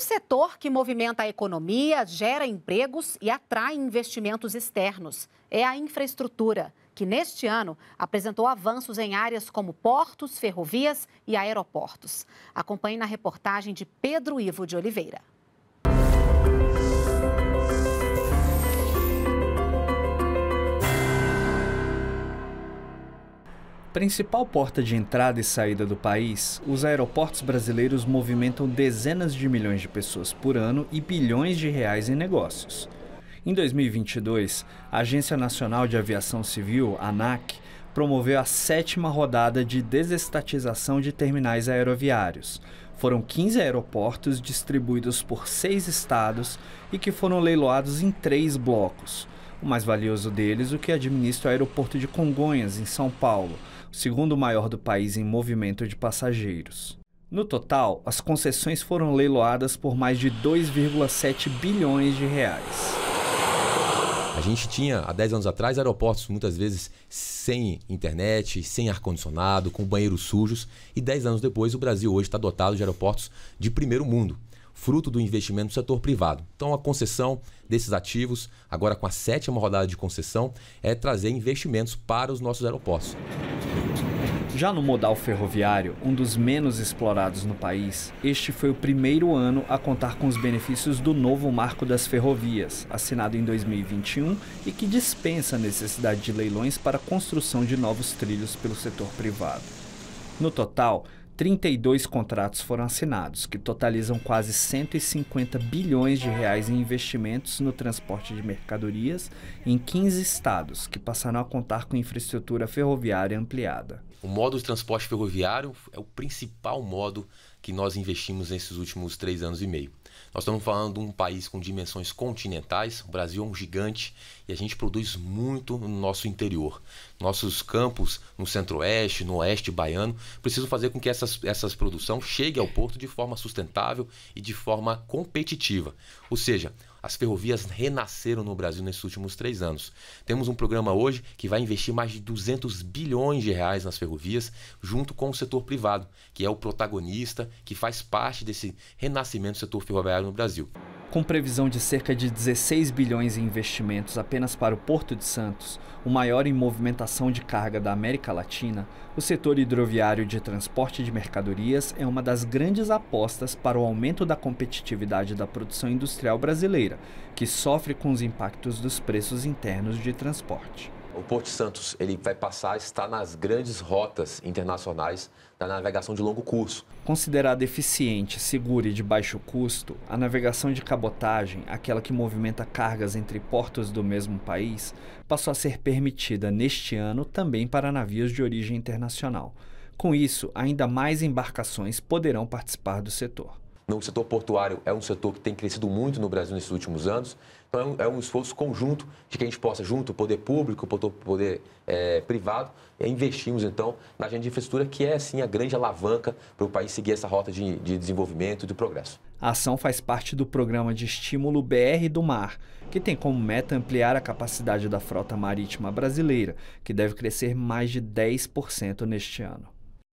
Um setor que movimenta a economia, gera empregos e atrai investimentos externos é a infraestrutura, que neste ano apresentou avanços em áreas como portos, ferrovias e aeroportos. Acompanhe na reportagem de Pedro Ivo de Oliveira. Principal porta de entrada e saída do país, os aeroportos brasileiros movimentam dezenas de milhões de pessoas por ano e bilhões de reais em negócios. Em 2022, a Agência Nacional de Aviação Civil, ANAC, promoveu a sétima rodada de desestatização de terminais aeroviários. Foram 15 aeroportos distribuídos por seis estados e que foram leiloados em três blocos o mais valioso deles, o que administra o aeroporto de Congonhas, em São Paulo, o segundo maior do país em movimento de passageiros. No total, as concessões foram leiloadas por mais de 2,7 bilhões de reais. A gente tinha, há 10 anos atrás, aeroportos muitas vezes sem internet, sem ar-condicionado, com banheiros sujos. E 10 anos depois, o Brasil hoje está dotado de aeroportos de primeiro mundo fruto do investimento do setor privado. Então, a concessão desses ativos, agora com a sétima rodada de concessão, é trazer investimentos para os nossos aeroportos. Já no modal ferroviário, um dos menos explorados no país, este foi o primeiro ano a contar com os benefícios do novo Marco das Ferrovias, assinado em 2021 e que dispensa a necessidade de leilões para a construção de novos trilhos pelo setor privado. No total, 32 contratos foram assinados, que totalizam quase 150 bilhões de reais em investimentos no transporte de mercadorias em 15 estados, que passarão a contar com infraestrutura ferroviária ampliada. O modo de transporte ferroviário é o principal modo que nós investimos nesses últimos três anos e meio. Nós estamos falando de um país com dimensões continentais, o Brasil é um gigante e a gente produz muito no nosso interior. Nossos campos no centro-oeste, no oeste baiano, precisam fazer com que essas, essas produção chegue ao porto de forma sustentável e de forma competitiva. Ou seja, as ferrovias renasceram no Brasil nesses últimos três anos. Temos um programa hoje que vai investir mais de 200 bilhões de reais nas ferrovias, junto com o setor privado, que é o protagonista, que faz parte desse renascimento do setor ferroviário no Brasil. Com previsão de cerca de 16 bilhões em investimentos apenas para o Porto de Santos, o maior em movimentação de carga da América Latina, o setor hidroviário de transporte de mercadorias é uma das grandes apostas para o aumento da competitividade da produção industrial brasileira, que sofre com os impactos dos preços internos de transporte o Porto Santos ele vai passar a estar nas grandes rotas internacionais da navegação de longo curso. Considerada eficiente, segura e de baixo custo, a navegação de cabotagem, aquela que movimenta cargas entre portos do mesmo país, passou a ser permitida neste ano também para navios de origem internacional. Com isso, ainda mais embarcações poderão participar do setor no setor portuário é um setor que tem crescido muito no Brasil nesses últimos anos. Então, é um, é um esforço conjunto de que a gente possa, junto, poder público, poder é, privado, é, investirmos, então, na agenda de infraestrutura, que é, assim a grande alavanca para o país seguir essa rota de, de desenvolvimento e de progresso. A ação faz parte do programa de estímulo BR do Mar, que tem como meta ampliar a capacidade da frota marítima brasileira, que deve crescer mais de 10% neste ano.